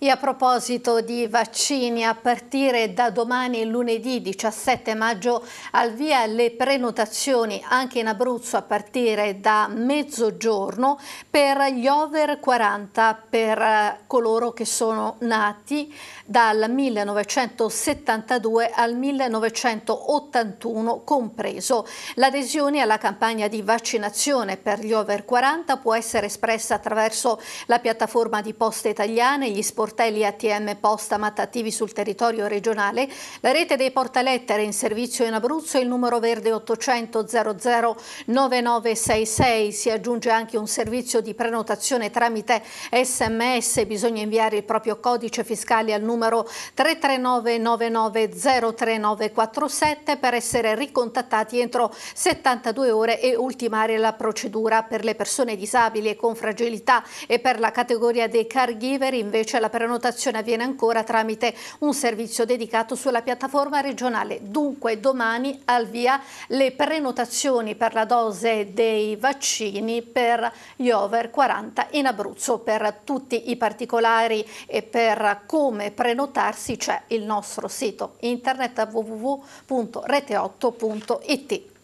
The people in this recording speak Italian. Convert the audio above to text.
E a proposito di vaccini, a partire da domani lunedì 17 maggio al via le prenotazioni anche in Abruzzo a partire da mezzogiorno per gli over 40 per eh, coloro che sono nati dal 1972 al 1981 compreso. L'adesione alla campagna di vaccinazione per gli over 40 può essere espressa attraverso la piattaforma di Poste Italiane, gli sport portelli ATM Posta Mattativi sul territorio regionale, la rete dei portalettere in servizio in Abruzzo e il numero verde 800 00 9966. Si aggiunge anche un servizio di prenotazione tramite sms. Bisogna inviare il proprio codice fiscale al numero 339 9903947 per essere ricontattati entro 72 ore e ultimare la procedura per le persone disabili e con fragilità e per la categoria dei caregiver invece la persona prenotazione avviene ancora tramite un servizio dedicato sulla piattaforma regionale. Dunque domani al via le prenotazioni per la dose dei vaccini per gli over 40 in Abruzzo. Per tutti i particolari e per come prenotarsi c'è il nostro sito internet www.rete8.it.